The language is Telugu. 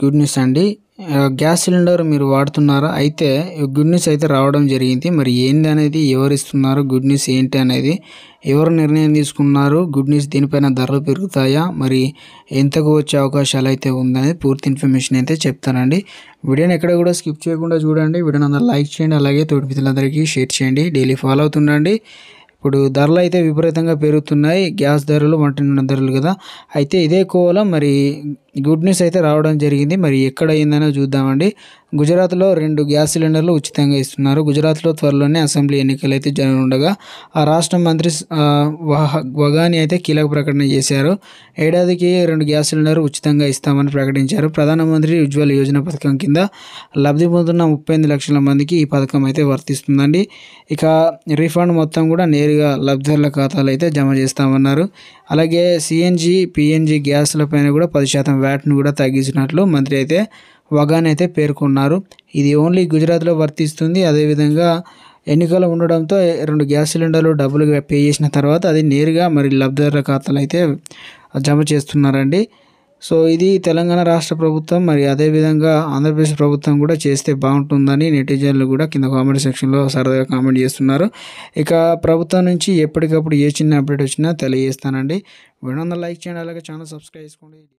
గుడ్ న్యూస్ అండి గ్యాస్ సిలిండర్ మీరు వాడుతున్నారా అయితే గుడ్ న్యూస్ అయితే రావడం జరిగింది మరి ఏంది అనేది ఎవరు ఇస్తున్నారు గుడ్ న్యూస్ ఏంటి అనేది ఎవరు నిర్ణయం తీసుకున్నారు గుడ్ న్యూస్ దీనిపైన ధరలు పెరుగుతాయా మరి ఎంతకు వచ్చే అవకాశాలు అయితే ఉందనేది పూర్తి ఇన్ఫర్మేషన్ అయితే చెప్తానండి వీడియోని ఎక్కడ కూడా స్కిప్ చేయకుండా చూడండి వీడియోని అందరూ లైక్ చేయండి అలాగే తోటి షేర్ చేయండి డైలీ ఫాలో అవుతుండండి ఇప్పుడు ధరలు అయితే విపరీతంగా పెరుగుతున్నాయి గ్యాస్ ధరలు వంట నూనె ధరలు కదా అయితే ఇదే కోవలం మరి గుడ్ న్యూస్ అయితే రావడం జరిగింది మరి ఎక్కడ అయిందనో చూద్దామండి గుజరాత్లో రెండు గ్యాస్ సిలిండర్లు ఉచితంగా ఇస్తున్నారు గుజరాత్లో త్వరలోనే అసెంబ్లీ ఎన్నికలు అయితే జరగనుండగా ఆ రాష్ట్ర మంత్రి వగాని అయితే కీలక ప్రకటన చేశారు ఏడాదికి రెండు గ్యాస్ సిలిండర్లు ఉచితంగా ఇస్తామని ప్రకటించారు ప్రధానమంత్రి ఉజ్వల్ యోజన పథకం కింద లబ్ధి పొందుతున్న ముప్పై ఎనిమిది లక్షల మందికి ఈ పథకం అయితే వర్తిస్తుందండి ఇక రీఫండ్ మొత్తం కూడా నేరుగా లబ్ధిదారుల ఖాతాలు అయితే జమ చేస్తామన్నారు అలాగే సిఎన్జి పిఎన్జి గ్యాస్ల పైన కూడా పది శాతం వ్యాట్ను కూడా తగ్గించినట్లు మంత్రి అయితే వగాన్ అయితే పేర్కొన్నారు ఇది ఓన్లీ గుజరాత్లో వర్తిస్తుంది అదేవిధంగా ఎన్నికలు ఉండడంతో రెండు గ్యాస్ సిలిండర్లు డబ్బులుగా పే చేసిన తర్వాత అది నేరుగా మరి లబ్ధిదారుల ఖాతాలు అయితే జమ చేస్తున్నారండి సో ఇది తెలంగాణ రాష్ట్ర ప్రభుత్వం మరి అదేవిధంగా ఆంధ్రప్రదేశ్ ప్రభుత్వం కూడా చేస్తే బాగుంటుందని నెటిజన్లు కూడా కింద కామెంట్ సెక్షన్లో సరదాగా కామెంట్ చేస్తున్నారు ఇక ప్రభుత్వం నుంచి ఎప్పటికప్పుడు ఏ చిన్న అప్డేట్ వచ్చినా తెలియజేస్తానండి వీడియో లైక్ చేయండి అలాగే ఛానల్ సబ్స్క్రైబ్ చేసుకోండి